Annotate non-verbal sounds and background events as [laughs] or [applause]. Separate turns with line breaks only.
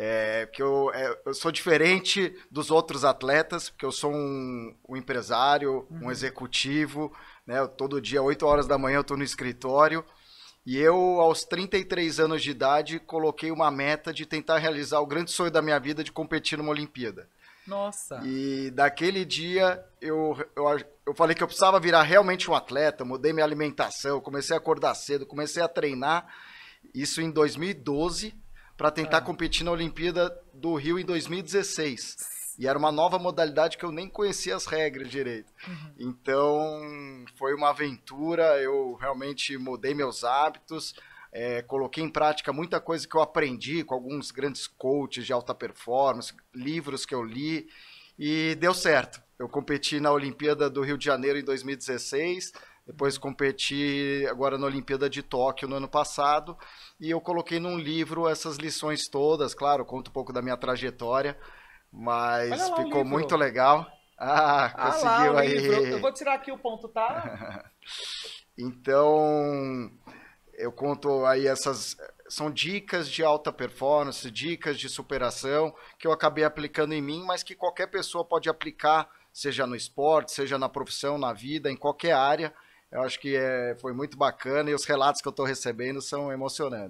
É, porque eu, é, eu sou diferente dos outros atletas, porque eu sou um, um empresário, uhum. um executivo, né? Eu, todo dia, 8 horas da manhã, eu estou no escritório. E eu, aos 33 anos de idade, coloquei uma meta de tentar realizar o grande sonho da minha vida de competir numa Olimpíada. Nossa! E daquele dia eu, eu, eu falei que eu precisava virar realmente um atleta, mudei minha alimentação, comecei a acordar cedo, comecei a treinar. Isso em 2012 para tentar é. competir na Olimpíada do Rio em 2016. E era uma nova modalidade que eu nem conhecia as regras direito. Uhum. Então, foi uma aventura, eu realmente mudei meus hábitos, é, coloquei em prática muita coisa que eu aprendi com alguns grandes coaches de alta performance, livros que eu li, e deu certo. Eu competi na Olimpíada do Rio de Janeiro em 2016, depois competi agora na Olimpíada de Tóquio no ano passado e eu coloquei num livro essas lições todas, claro, conto um pouco da minha trajetória, mas lá, ficou muito legal. Ah, ah conseguiu lá, aí. Livro. Eu vou tirar aqui o ponto, tá? [laughs] então, eu conto aí essas são dicas de alta performance, dicas de superação que eu acabei aplicando em mim, mas que qualquer pessoa pode aplicar, seja no esporte, seja na profissão, na vida, em qualquer área eu acho que é, foi muito bacana e os relatos que eu estou recebendo são emocionantes.